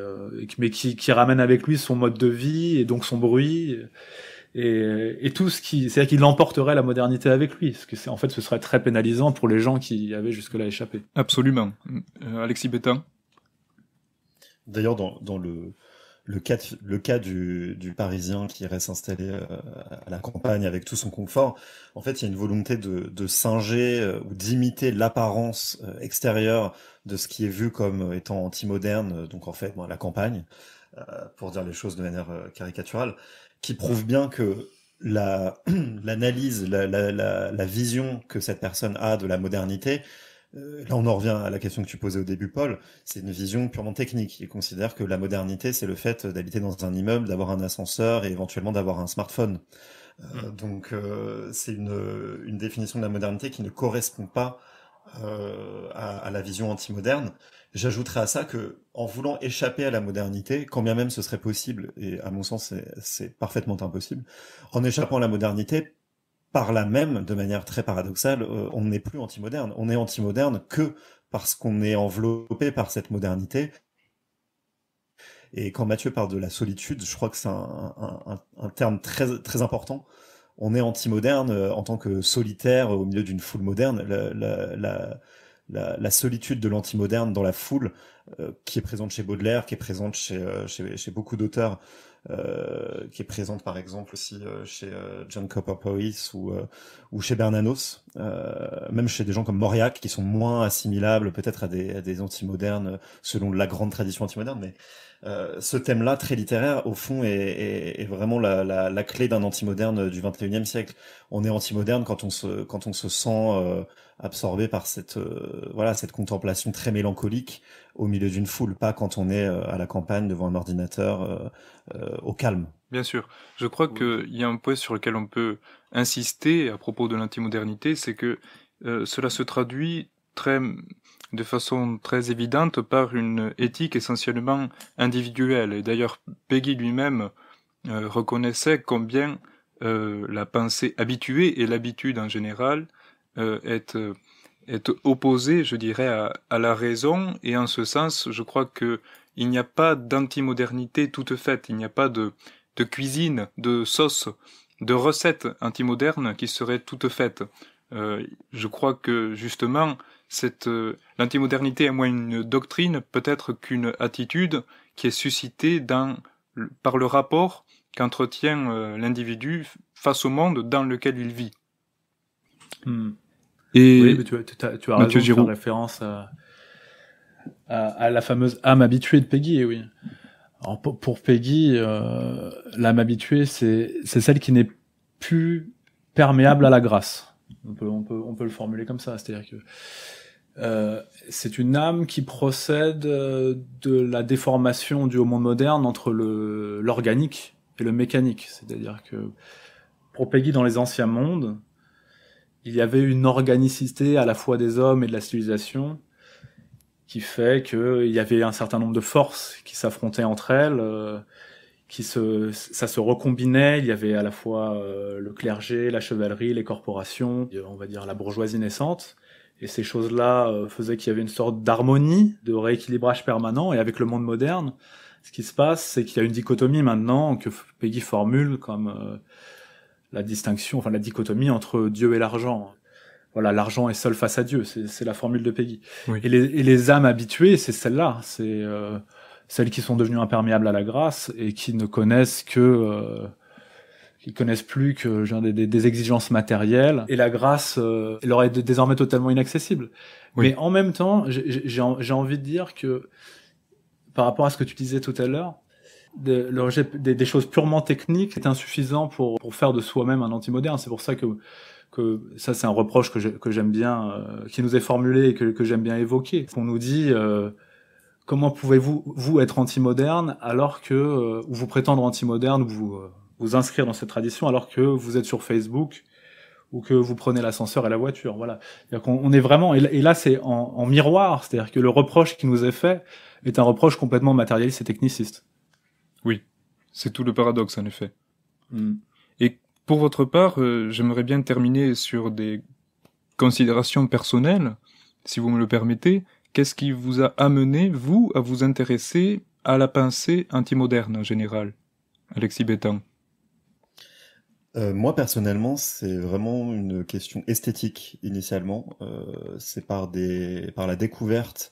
mais qui, qui ramène avec lui son mode de vie et donc son bruit et, et, tout ce qui, c'est-à-dire qu'il emporterait la modernité avec lui, parce que c'est, en fait, ce serait très pénalisant pour les gens qui y avaient jusque-là échappé. Absolument. Euh, Alexis Bétain. D'ailleurs, dans, dans le, le cas, le cas du, du Parisien qui reste installé euh, à la campagne avec tout son confort, en fait, il y a une volonté de, de singer euh, ou d'imiter l'apparence extérieure de ce qui est vu comme étant anti-moderne, donc en fait, la campagne, pour dire les choses de manière caricaturale qui prouve bien que la l'analyse, la, vision que cette personne a de la modernité, euh, là on en revient à la question que tu posais au début, Paul, c'est une vision purement technique. Il considère que la modernité, c'est le fait d'habiter dans un immeuble, d'avoir un ascenseur et éventuellement d'avoir un smartphone. Euh, mmh. donc euh, c'est une définition de la modernité qui ne correspond pas euh, à, la vision anti-moderne. J'ajouterais à ça que, en voulant échapper à la modernité, quand bien même ce serait possible, et à mon sens c'est parfaitement impossible, en échappant à la modernité, par là même, de manière très paradoxale, euh, on n'est plus anti-moderne. On est anti-moderne que parce qu'on est enveloppé par cette modernité. Et quand Mathieu parle de la solitude, je crois que c'est un, un, un, terme très, très important on est anti-moderne euh, en tant que solitaire euh, au milieu d'une foule moderne. La, solitude de l'anti-moderne dans la foule, euh, qui est présente chez Baudelaire, qui est présente chez, chez, chez, beaucoup d'auteurs euh, qui est présente par exemple aussi euh, chez euh, John Copperpois ou ou chez Bernanos, même chez des gens comme Mauriac qui sont moins assimilables peut-être à des à des anti-modernes selon la grande tradition anti-moderne, mais ce thème-là très littéraire au fond est, est, est vraiment la, la, la clé d'un anti-moderne du 21 siècle. On est anti-moderne quand on se quand on se sent absorbé par cette voilà cette contemplation très mélancolique au milieu d'une foule, pas quand on est euh, à la campagne devant un ordinateur euh, euh, au calme. Bien sûr. Je crois qu'il y a un point sur lequel on peut insister à propos de l'antimodernité, c'est que cela se traduit de façon très évidente par une éthique essentiellement individuelle. d'ailleurs, Peggy lui-même reconnaissait combien la pensée habituée et l'habitude en général est est opposé, je dirais, à, la raison, et en ce sens, je crois que il n'y a pas d'antimodernité toute faite, il n'y a pas de, cuisine, de sauce, de recette antimoderne qui serait toute faite. Euh, je crois que justement, cette euh, l'antimodernité est moins une doctrine, peut-être qu'une attitude qui est suscitée dans, par le rapport qu'entretient euh, l'individu face au monde dans lequel il vit. Hmm. Et tu, as, tu as raison de faire référence euh, à, à, la fameuse âme habituée de Peggy, eh oui. pour, Peggy, euh, l'âme habituée, c'est celle qui n'est plus perméable à la grâce. On peut, on peut, on peut le formuler comme ça, c'est-à-dire que euh, c'est une âme qui procède euh, de la déformation du au monde moderne entre l'organique et le mécanique. C'est-à-dire que pour Peggy, dans les anciens mondes, il y avait une organicité à la fois des hommes et de la civilisation qui fait qu'il y avait un certain nombre de forces qui s'affrontaient entre elles, euh, qui se, ça se recombinait. Il y avait à la fois euh, le clergé, la chevalerie, les corporations, euh, on va dire la bourgeoisie naissante. Et ces choses-là faisaient qu'il y avait une sorte d'harmonie, de rééquilibrage permanent. Et avec le monde moderne, ce qui se passe, c'est qu'il y a une dichotomie maintenant que Peggy formule comme la distinction, enfin la dichotomie entre Dieu et l'argent. Voilà, l'argent est seul face à Dieu, c'est la formule de Peggy. Et, les, les, âmes habituées, c'est celles-là, c'est euh, celles qui sont devenues imperméables à la grâce et qui ne connaissent que, euh, connaissent plus que des, exigences matérielles. Et la grâce euh, leur est désormais totalement inaccessible. Mais en même temps, j'ai envie de dire que par rapport à ce que tu disais tout à l'heure, des, choses purement techniques est insuffisant pour, pour faire de soi-même un anti-moderne. C'est pour ça que, que ça, c'est un reproche que, que j'aime bien, euh, qui nous est formulé et que, que j'aime bien évoquer. On nous dit euh, comment pouvez-vous vous être anti-moderne alors que euh, vous prétendre anti-moderne, vous euh, vous inscrire dans cette tradition alors que vous êtes sur Facebook ou que vous prenez l'ascenseur et la voiture. Voilà. on, est vraiment et là c'est en, en miroir, c'est-à-dire que le reproche qui nous est fait est un reproche complètement matérialiste et techniciste. Oui, c'est tout le paradoxe en effet. Hmm. Et pour votre part, euh, j'aimerais bien terminer sur des considérations personnelles, si vous me le permettez. Qu'est-ce qui vous a amené, vous, à vous intéresser à la pensée antimoderne en général, Alexis Bétan euh, moi personnellement, c'est vraiment une question esthétique initialement. Euh, c'est par des, par la découverte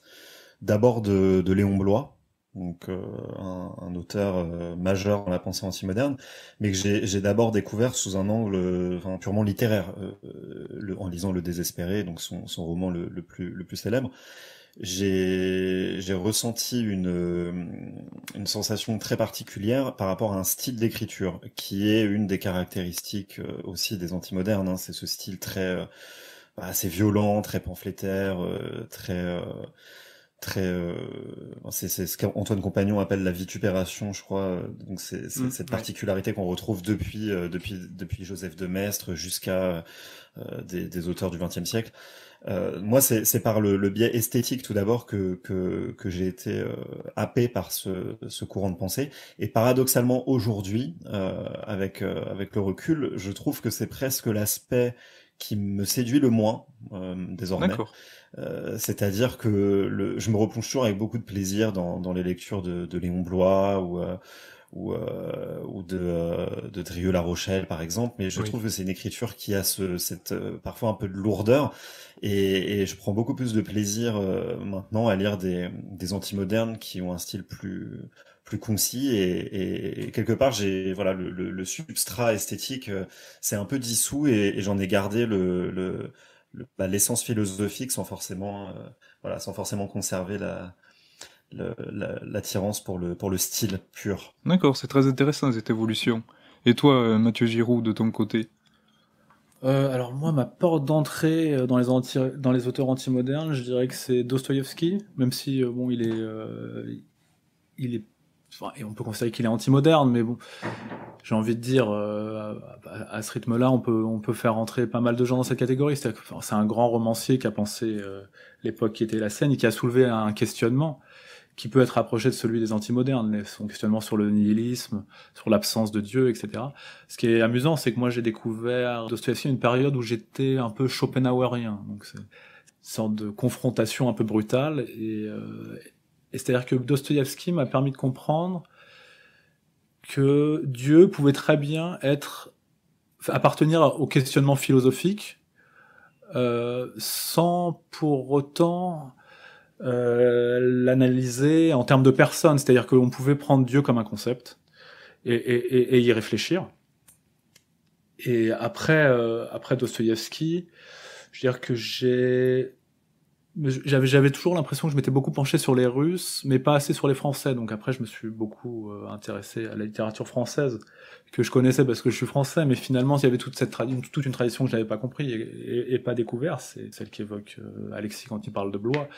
d'abord de, de, Léon Blois, donc euh, un, auteur euh, majeur dans la pensée antimoderne, mais que j'ai d'abord découvert sous un angle euh, purement littéraire, en lisant Le Désespéré, donc son, roman le, plus, le plus célèbre. J'ai ressenti une, une sensation très particulière par rapport à un style d'écriture, qui est une des caractéristiques aussi des antimodernes. Hein, C'est ce style très assez violent, très pamphlétaire, très très euh, c'est ce qu'Antoine Compagnon appelle la vitupération je crois euh, donc c'est mm, cette particularité qu'on retrouve depuis euh, depuis depuis Joseph de Maistre jusqu'à des, auteurs du XXe siècle moi c'est par le, biais esthétique tout d'abord que que, j'ai été happé par ce, courant de pensée et paradoxalement aujourd'hui avec avec le recul je trouve que c'est presque l'aspect qui me séduit le moins désormais euh, c'est-à-dire que je me replonge toujours avec beaucoup de plaisir dans, les lectures de, Léon Blois ou, euh, euh, ou, de, de Drieux-La Rochelle, par exemple. Mais je trouve que c'est une écriture qui a ce, cette, parfois un peu de lourdeur. Et, je prends beaucoup plus de plaisir maintenant à lire des, des modernes qui ont un style plus plus concis et, quelque part j'ai voilà le, substrat esthétique c'est un peu dissous et, et j'en ai gardé le, le bah, l'essence philosophique sans forcément, euh, voilà, sans forcément conserver la, l'attirance pour, le, pour le style pur. D'accord, c'est très intéressant cette évolution. Et toi, euh, Mathieu Giroud, de ton côté euh, Alors moi, ma porte d'entrée dans les, anti, dans les auteurs anti-modernes je dirais que c'est Dostoïevski, même si bon, il est, il est et on peut considérer qu'il est anti-moderne, mais bon, j'ai envie de dire, euh, à, ce rythme-là, on peut, on peut faire rentrer pas mal de gens dans cette catégorie. C'est un grand romancier qui a pensé euh, l'époque qui était la scène et qui a soulevé un questionnement qui peut être rapproché de celui des anti-modernes. son questionnement sur le nihilisme, sur l'absence de Dieu, etc. Ce qui est amusant, c'est que moi j'ai découvert Dostoevsky une période où j'étais un peu Schopenhauerien, donc c'est une sorte de confrontation un peu brutale et, euh, c'est-à-dire que Dostoïevski m'a permis de comprendre que Dieu pouvait très bien être appartenir au questionnement philosophique euh, sans pour autant euh, l'analyser en termes de personne, c'est-à-dire que l'on pouvait prendre Dieu comme un concept et, y réfléchir. Et après, euh, après Dostoïevski, je veux dire que j'ai j'avais j'avais toujours l'impression que je m'étais beaucoup penché sur les Russes, mais pas assez sur les Français. Donc après, je me suis beaucoup euh, intéressé à la littérature française que je connaissais parce que je suis français, mais finalement, il y avait toute cette toute une tradition que je n'avais pas compris et, pas découverte. C'est celle qu'évoque euh, Alexis quand il parle de Blois.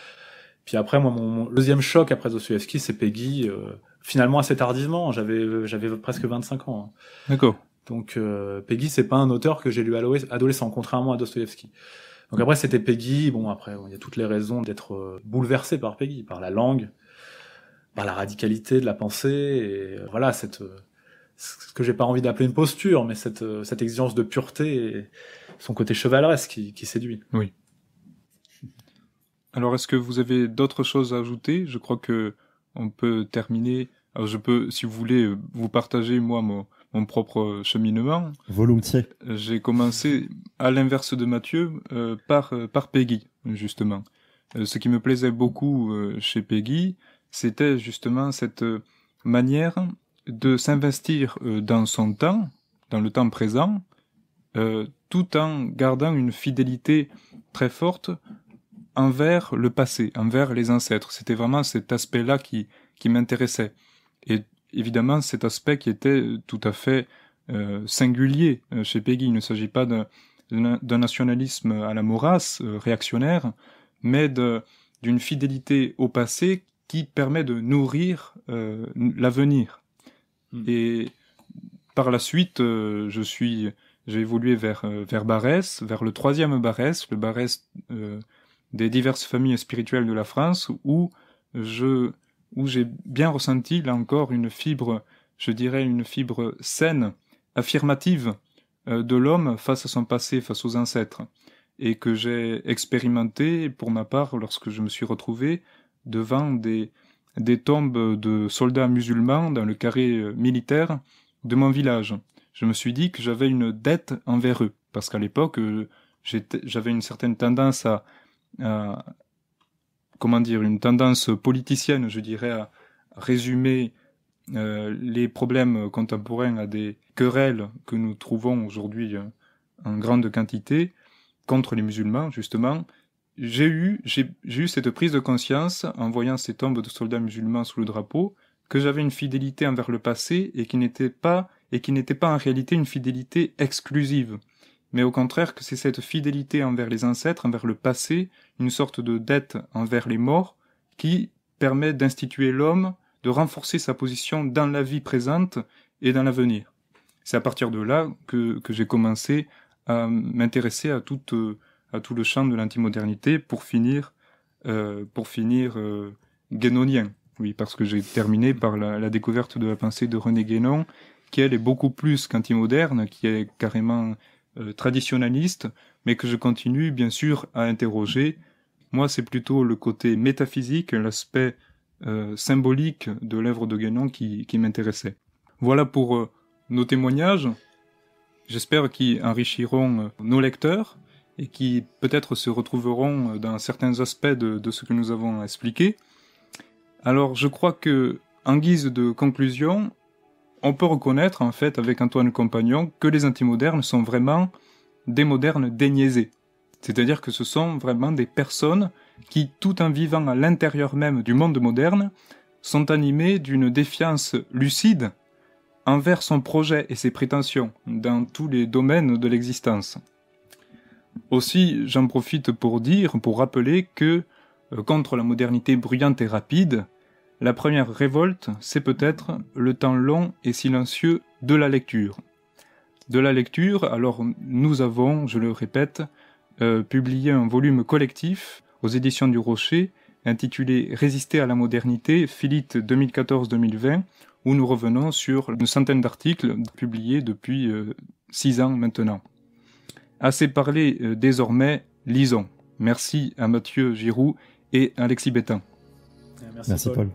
Puis après, moi, mon, deuxième choc après Dostoevsky, c'est Peggy. Euh, finalement, assez tardivement, j'avais euh, j'avais presque 25 ans. Hein. D'accord. Donc Peggy, c'est pas un auteur que j'ai lu à adolescent, contrairement à Dostoevsky. Donc après, c'était Peggy. Bon, après, il y a toutes les raisons d'être euh, bouleversé par Peggy, par la langue, par la radicalité de la pensée, et euh, voilà, cette, euh, ce que j'ai pas envie d'appeler une posture, mais cette, exigence de pureté et son côté chevaleresque qui, qui séduit. Oui. Alors, est-ce que vous avez d'autres choses à ajouter Je crois que on peut terminer. Alors, je peux, si vous voulez, vous partager moi mon, mon propre cheminement. Volontiers. J'ai commencé, à l'inverse de Mathieu, euh, par, euh, par Peggy, justement. Euh, ce qui me plaisait beaucoup chez Peggy, c'était justement cette manière de s'investir dans son temps, dans le temps présent, tout en gardant une fidélité très forte envers le passé, envers les ancêtres. C'était vraiment cet aspect-là qui, m'intéressait. Et évidemment cet aspect qui était euh, tout à fait euh, singulier euh, chez Peggy. Il ne s'agit pas d'un nationalisme à la morasse réactionnaire, mais d'une fidélité au passé qui permet de nourrir l'avenir. Hmm. Et par la suite, je suis, j'ai évolué vers, vers Barès, vers le troisième Barès, le Barès des diverses familles spirituelles de la France, où je où j'ai bien ressenti, là encore, une fibre, je dirais, une fibre saine, affirmative euh, de l'homme face à son passé, face aux ancêtres, et que j'ai expérimenté, pour ma part, lorsque je me suis retrouvé devant des, des tombes de soldats musulmans dans le carré euh, militaire de mon village. Je me suis dit que j'avais une dette envers eux, parce qu'à l'époque, euh, j'avais une certaine tendance à, à, comment dire, une tendance politicienne, je dirais, à résumer euh, les problèmes contemporains à des querelles que nous trouvons aujourd'hui euh, en grande quantité contre les musulmans, justement, j'ai eu, j'ai eu cette prise de conscience en voyant ces tombes de soldats musulmans sous le drapeau que j'avais une fidélité envers le passé et qui n'était pas et qui n'était pas en réalité une fidélité exclusive mais au contraire que c'est cette fidélité envers les ancêtres, envers le passé, une sorte de dette envers les morts, qui permet d'instituer l'homme, de renforcer sa position dans la vie présente et dans l'avenir. C'est à partir de là que, j'ai commencé à m'intéresser euh, à, tout le champ de l'antimodernité pour finir, euh, pour finir euh, guénonien. Oui, parce que j'ai terminé par la, la, découverte de la pensée de René Guénon, qui elle est beaucoup plus qu'antimoderne, qui est carrément euh, traditionnaliste, mais que je continue bien sûr à interroger. Moi, c'est plutôt le côté métaphysique, l'aspect euh, symbolique de l'œuvre de Gagnon qui, m'intéressait. Voilà pour euh, nos témoignages. J'espère qu'ils enrichiront nos lecteurs et qui peut-être se retrouveront dans certains aspects de ce que nous avons expliqué. Alors je crois que, en guise de conclusion, on peut reconnaître, en fait, avec Antoine Compagnon, que les anti-modernes sont vraiment des modernes déniaisés. C'est-à-dire que ce sont vraiment des personnes qui, tout en vivant à l'intérieur même du monde moderne, sont animées d'une défiance lucide envers son projet et ses prétentions dans tous les domaines de l'existence. Aussi, j'en profite pour dire, pour rappeler que, euh, contre la modernité bruyante et rapide, la première révolte, c'est peut-être le temps long et silencieux de la lecture. De la lecture, alors nous avons, je le répète, euh, publié un volume collectif aux éditions du Rocher intitulé Résister à la modernité, philippe 2014-2020, où nous revenons sur une centaine d'articles publiés depuis euh, six ans maintenant. Assez parlé euh, désormais, lisons. Merci à Mathieu Giroux et Alexis Bétain. Merci, Paul.